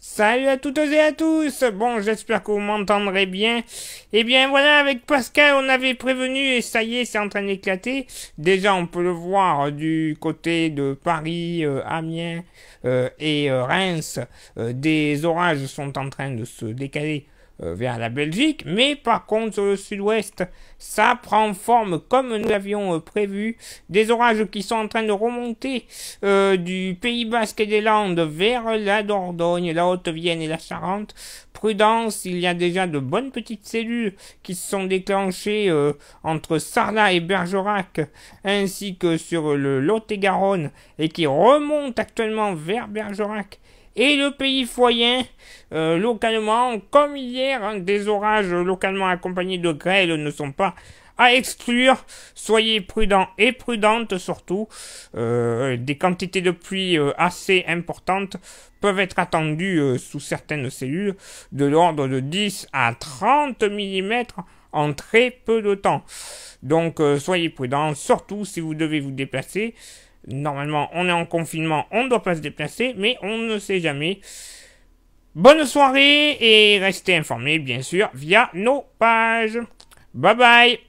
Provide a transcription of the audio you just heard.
Salut à toutes et à tous Bon, j'espère que vous m'entendrez bien. Eh bien voilà, avec Pascal, on avait prévenu et ça y est, c'est en train d'éclater. Déjà, on peut le voir du côté de Paris, euh, Amiens euh, et euh, Reims. des orages sont en train de se décaler euh, vers la Belgique, mais par contre sur le sud-ouest, ça prend forme comme nous l'avions euh, prévu. Des orages qui sont en train de remonter euh, du Pays Basque et des Landes vers la Dordogne, la Haute-Vienne et la Charente prudence, il y a déjà de bonnes petites cellules qui se sont déclenchées euh, entre Sarlat et Bergerac, ainsi que sur le Lot-et-Garonne, et qui remontent actuellement vers Bergerac. Et le pays foyen, euh, localement, comme hier, hein, des orages localement accompagnés de grêle ne sont pas à exclure. Soyez prudent et prudente surtout. Euh, des quantités de pluie euh, assez importantes peuvent être attendues euh, sous certaines cellules de l'ordre de 10 à 30 mm en très peu de temps. Donc soyez prudents, surtout si vous devez vous déplacer. Normalement, on est en confinement, on ne doit pas se déplacer, mais on ne sait jamais. Bonne soirée et restez informés, bien sûr, via nos pages. Bye bye